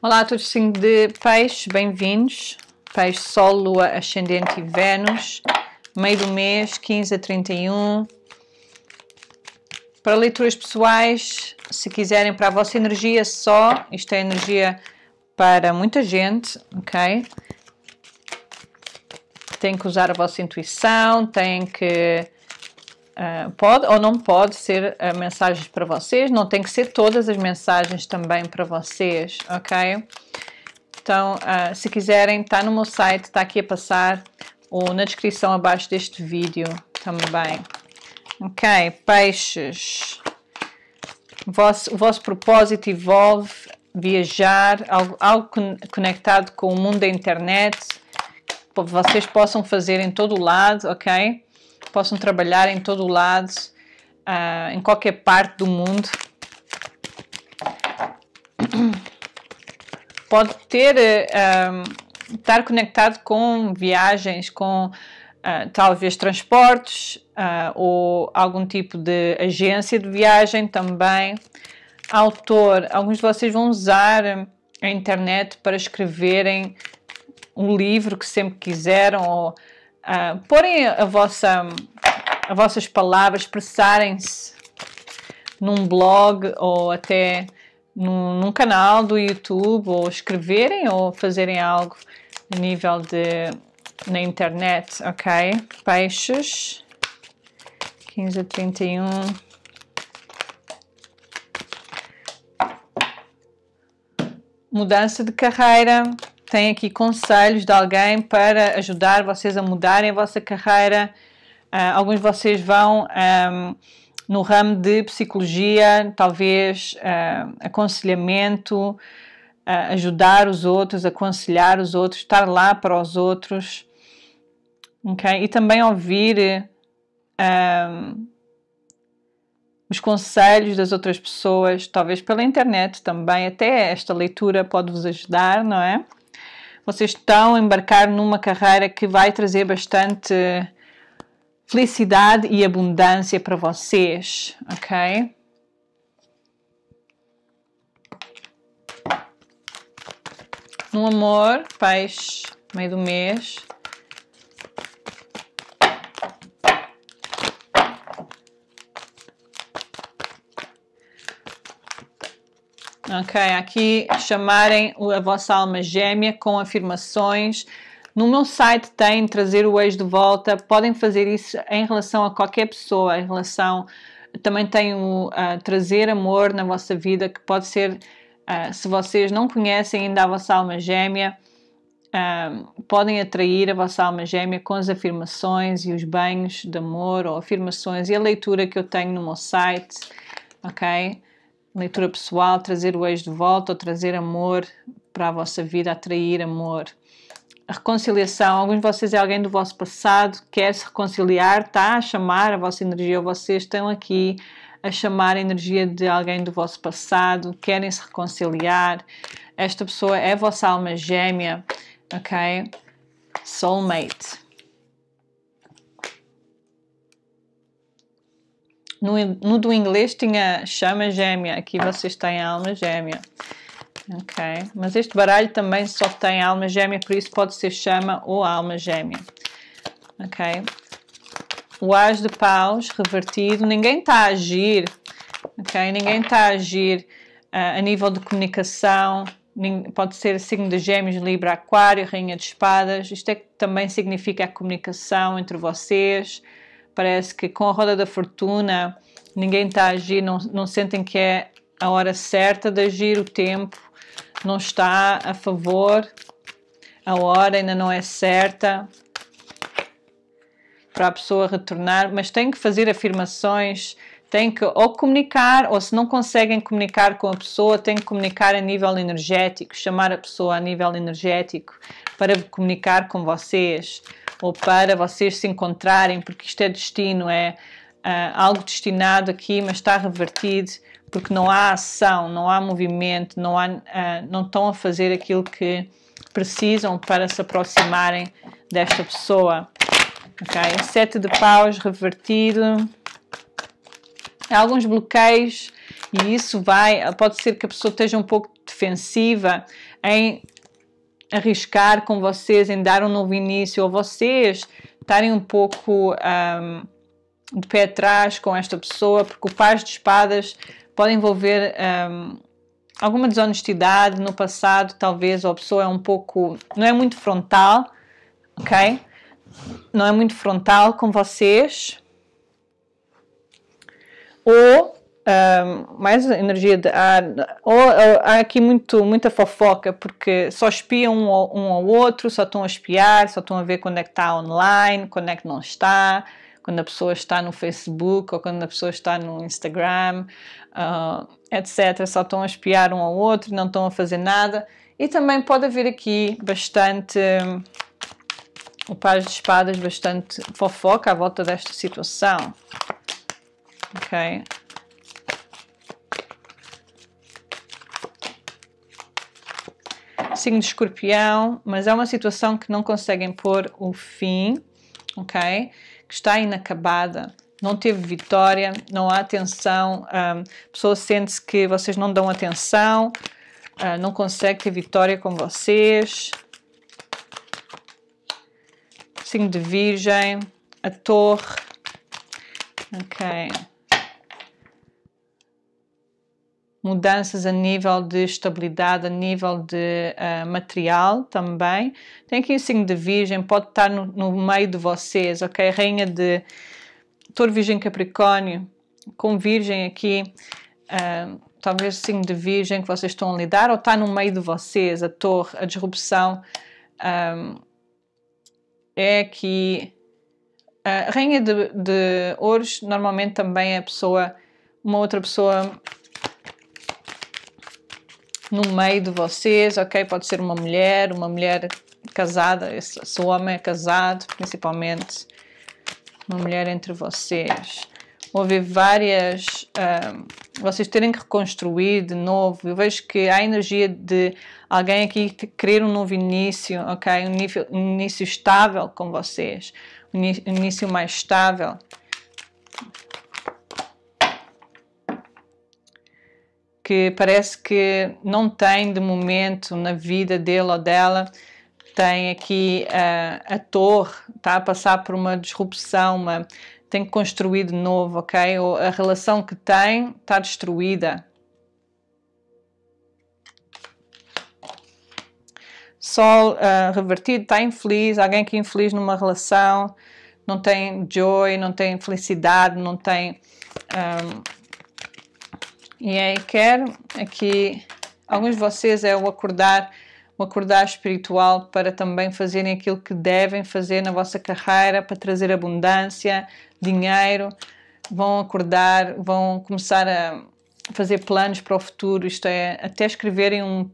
Olá a todos signo de peixes, bem-vindos. Peixe, Sol, Lua, Ascendente e Vênus. Meio do mês, 15 a 31. Para leituras pessoais, se quiserem, para a vossa energia só, isto é energia para muita gente, ok? Tem que usar a vossa intuição, tem que ah, pode ou não pode ser uh, mensagens para vocês, não tem que ser todas as mensagens também para vocês, ok? Então, uh, se quiserem, está no meu site, está aqui a passar, ou na descrição abaixo deste vídeo também. Ok, peixes. Vosso, o vosso propósito envolve viajar, algo, algo conectado com o mundo da internet, vocês possam fazer em todo o lado, ok? possam trabalhar em todo o lado, uh, em qualquer parte do mundo. Pode ter, uh, estar conectado com viagens, com Uh, talvez transportes uh, ou algum tipo de agência de viagem também. Autor, alguns de vocês vão usar a internet para escreverem um livro que sempre quiseram ou uh, porem a vossa, as vossas palavras, expressarem-se num blog ou até num, num, canal do YouTube ou escreverem ou fazerem algo a nível de na internet, ok? Peixes 15 a 31 mudança de carreira tem aqui conselhos de alguém para ajudar vocês a mudarem a vossa carreira. Uh, alguns de vocês vão um, no ramo de psicologia, talvez uh, aconselhamento, uh, ajudar os outros, aconselhar os outros, estar lá para os outros. Okay? E também ouvir um, os conselhos das outras pessoas, talvez pela internet também. Até esta leitura pode vos ajudar, não é? vocês estão a embarcar numa carreira que vai trazer bastante felicidade e abundância para vocês, ok? No amor, peixe, meio do mês, Ok, aqui chamarem a vossa alma gêmea com afirmações. No meu site tem trazer o ex de volta. Podem fazer isso em relação a qualquer pessoa, em relação. Também tenho uh, trazer amor na vossa vida, que pode ser, uh, se vocês não conhecem ainda a vossa alma gêmea, podem atrair a vossa alma gêmea com as afirmações e os banhos de amor ou afirmações e a leitura que eu tenho no meu site, ok? leitura pessoal, trazer o ex de volta ou trazer amor para a vossa vida, atrair amor. A reconciliação, alguns de vocês é alguém do vosso passado, quer se reconciliar, está a chamar a vossa energia, ou vocês estão aqui a chamar a energia de alguém do vosso passado, querem se reconciliar. Esta pessoa é a vossa alma gêmea, ok? Soulmate. No, no do inglês tinha chama gêmea, aqui vocês têm alma gêmea. Ok, mas este baralho também só tem alma gêmea, por isso pode ser chama ou alma gêmea. Ok, o as de paus revertido, ninguém está a agir, ok? Ninguém está a agir uh, a nível de comunicação, pode ser signo de gêmeos, libra, aquário, rainha de espadas, isto é que também significa a comunicação entre vocês, parece que com a roda da fortuna ninguém está a agir, não, não sentem que é a hora certa de agir, o tempo não está a favor, a hora ainda não é certa para a pessoa retornar, mas tem que fazer afirmações, tem que ou comunicar, ou se não conseguem comunicar com a pessoa, tem que comunicar a nível energético, chamar a pessoa a nível energético para comunicar com vocês ou para vocês se encontrarem, porque isto é destino, é uh, algo destinado aqui, mas está revertido, porque não há ação, não há movimento, não, há, uh, não estão a fazer aquilo que precisam para se aproximarem desta pessoa. Ok? Sete de paus revertido. alguns bloqueios e isso vai, pode ser que a pessoa esteja um pouco defensiva em arriscar com vocês em dar um novo início ou vocês estarem um pouco um, de pé atrás com esta pessoa, porque o par de espadas pode envolver um, alguma desonestidade no passado, talvez, ou a pessoa é um pouco. não é muito frontal, ok? Não é muito frontal com vocês. Ou mais energia de ar, ou, ou, há aqui muito, muita fofoca, porque só espiam um ao, um ao outro, só estão a espiar, só estão a ver quando é que está online, quando é que não está, quando a pessoa está no Facebook ou quando a pessoa está no Instagram, uh, ah, etc. Só estão a espiar um ao outro, não estão a fazer nada. E também pode haver aqui bastante o par de espadas bastante fofoca à volta desta situação. Ok? signo de escorpião, mas é uma situação que não conseguem pôr o fim, ok? Que está inacabada. Não teve vitória, não há atenção, hum, a pessoa sente-se que vocês não dão atenção, ah, não consegue ter vitória com vocês. Signo de virgem, a torre, ok? mudanças a nível de estabilidade, a nível de uh, material também. Tem aqui o signo de Virgem, pode estar no, no meio de vocês, ok? Rainha de Touro Virgem Capricórnio, com Virgem aqui, uh, talvez signo de Virgem que vocês estão a lidar, ou está no meio de vocês, a Torre, a disrupção. Um, eh, é que a Rainha de, de Ouros normalmente também é pessoa, uma outra pessoa no meio de vocês, ok? Pode ser uma mulher, uma mulher casada, se o homem é casado, principalmente uma mulher entre vocês. Houve várias. Um, ah, vocês terem que reconstruir de novo. Eu vejo que há energia de alguém aqui querer um novo início, ok? Um, nível, um início estável com vocês, um início mais estável. que parece que não tem de momento na vida dele ou dela tem aqui a, ah, a torre, está a passar por uma disrupção, uma, tem que construir de novo, ok? Ou a relação que tem está destruída. Sol uh, revertido, está infeliz, alguém que é infeliz numa relação, não tem joy, não tem felicidade, não tem. Um, ah, e aí quero aqui é alguns de vocês é o acordar, o acordar espiritual para também fazerem aquilo que devem fazer na vossa carreira para trazer abundância, dinheiro. Vão acordar, vão começar a fazer planos para o futuro, isto é, até escreverem um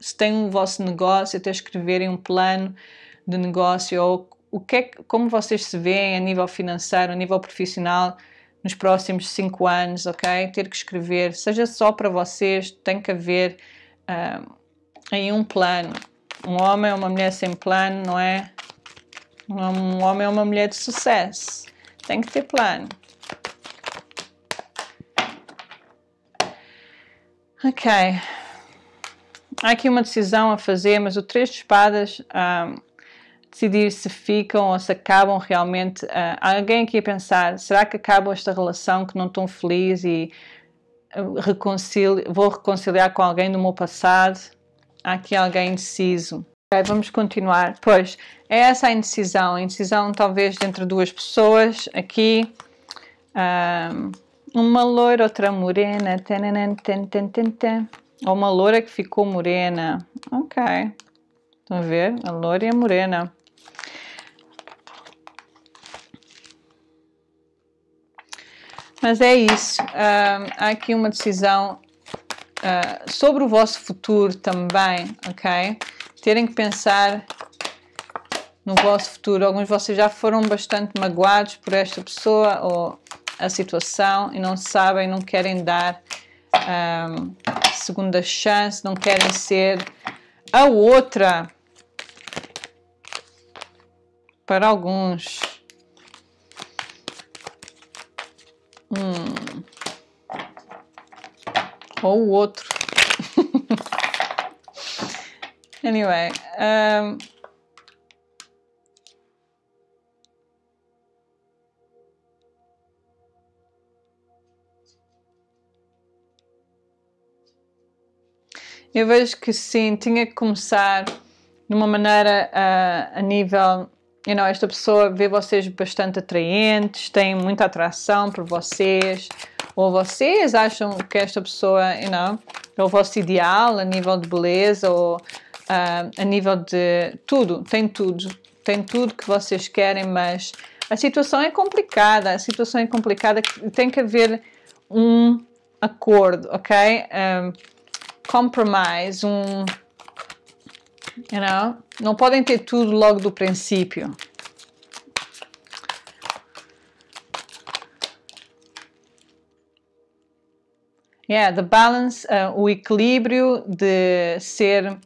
se têm o um vosso negócio, até escreverem um plano de negócio ou o que é, como vocês se veem a nível financeiro, a nível profissional, nos próximos cinco anos, ok? Ter que escrever, seja só para vocês, tem que haver uh, ah, em um plano. Um homem ou uma mulher sem plano, não é? Um homem ou uma mulher de sucesso. Tem que ter plano. Ok. Há aqui uma decisão a fazer, mas o três de espadas. Um, ah, decidir se ficam ou se acabam realmente. Uh, ah, há alguém aqui a pensar: será que acabam esta relação que não estou feliz e ah, reconcilio, vou reconciliar com alguém do meu passado? Há aqui alguém indeciso. Okay, vamos continuar. Pois, é essa a indecisão. A indecisão talvez entre duas pessoas aqui. Um, ah, uma loira, outra morena. Ou uma loira que ficou morena. Ok. Estão a ver? A loira e a morena. Mas é isso. Uh, há aqui uma decisão uh, sobre o vosso futuro também, ok? Terem que pensar no vosso futuro. Alguns de vocês já foram bastante magoados por esta pessoa ou a situação e não sabem, não querem dar um, segunda chance, não querem ser a outra. Para alguns. um ou o outro. anyway, um, eu vejo que sim, tinha que começar de uma maneira uh, a nível you know, esta pessoa vê vocês bastante atraentes, tem muita atração por vocês, ou vocês acham que esta pessoa, you know, é o vosso ideal a nível de beleza ou uh, a nível de tudo, tem tudo, tem tudo que vocês querem, mas a situação é complicada, a situação é complicada, tem que haver um acordo, ok? Um ah, compromise, um, you know, não podem ter tudo logo do princípio. Yeah, the balance, uh, o equilíbrio de ser,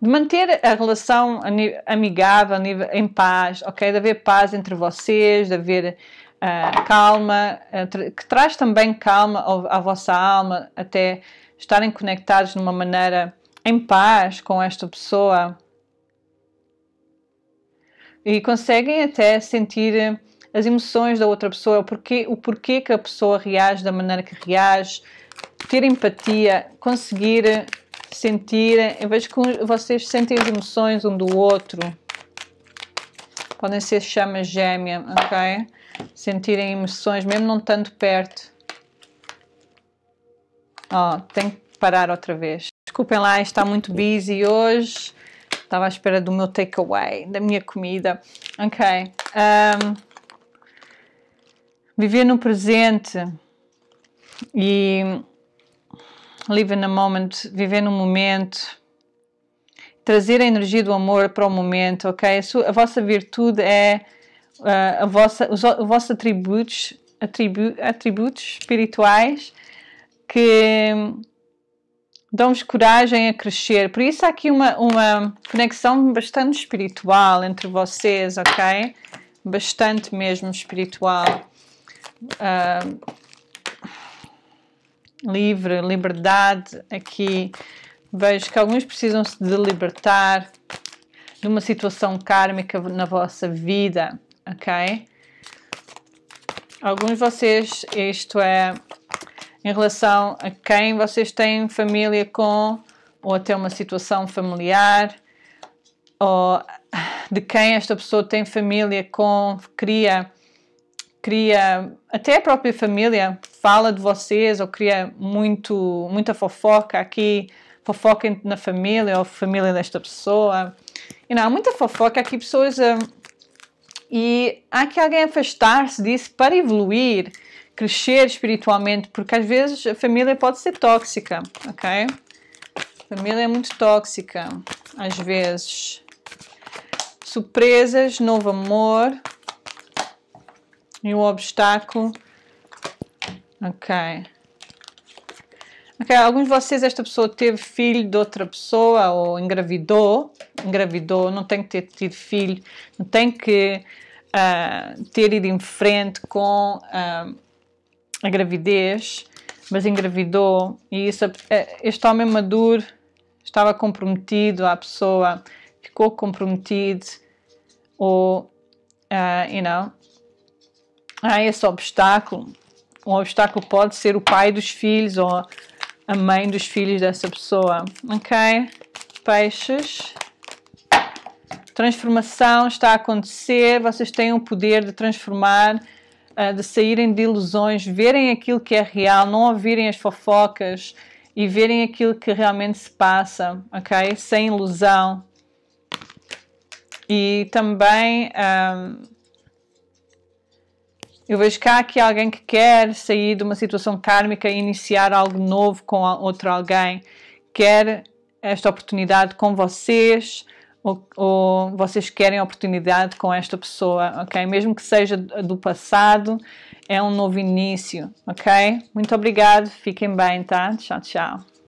de manter a relação amigável, em paz, ok? De haver paz entre vocês, de haver uh, calma, uh, que traz também calma ao, à vossa alma, até estarem conectados de uma maneira em paz com esta pessoa e conseguem até sentir eh, as emoções da outra pessoa, o porquê, o porquê que a pessoa reage da maneira que reage, ter empatia, conseguir eh, sentir. Eu eh, vejo que vocês sentem as emoções um do outro. Podem ser chamas gêmea, ok? Sentirem emoções, mesmo não tanto perto. Ó, oh, tenho que parar outra vez. Desculpem lá, está muito busy hoje. Estava à espera do meu takeaway, da minha comida. Ok. Um, viver no presente e live in a moment, viver no momento, trazer a energia do amor para o momento, ok? A, sua, a vossa virtude é uh, a vossa, os, os vossos atributos, atribu, atributos espirituais que dão-vos coragem a crescer. Por isso há aqui uma, uma conexão bastante espiritual entre vocês, ok? Bastante mesmo espiritual. Uh, livre, liberdade aqui. Vejo que alguns precisam se de libertar de uma situação kármica na vossa vida, ok? Alguns de vocês, isto é em relação a quem vocês têm família com, ou até uma situação familiar, ou de quem esta pessoa tem família com, cria, cria até a própria família fala de vocês ou cria muito, muita fofoca aqui, fofoca na família ou família desta pessoa. E não, há muita fofoca aqui, pessoas. Hum, e há que alguém afastar-se disso para evoluir crescer espiritualmente, porque às vezes a família pode ser tóxica, ok? A família é muito tóxica, às vezes. Surpresas, novo amor e um obstáculo. Ok. Ok, alguns de vocês, esta pessoa teve filho de outra pessoa ou engravidou. Engravidou, não tem que ter tido filho, não tem que uh, ter ido em frente com uh, a gravidez, mas engravidou e isso, eh, este homem maduro estava comprometido à pessoa, ficou comprometido ou, uh, eh, you know, há esse obstáculo. Um obstáculo pode ser o pai dos filhos ou a mãe dos filhos dessa pessoa, ok? Peixes. Transformação está a acontecer, vocês têm o poder de transformar uh, de saírem de ilusões, verem aquilo que é real, não ouvirem as fofocas e verem aquilo que realmente se passa, ok? Sem ilusão. E também um, eh, eu vejo cá que há alguém que quer sair de uma situação kármica e iniciar algo novo com outro alguém, quer esta oportunidade com vocês ou, ou vocês querem oportunidade com esta pessoa, ok? Mesmo que seja do passado, é um novo início, ok? Muito obrigado, fiquem bem, tá? Tchau, tchau.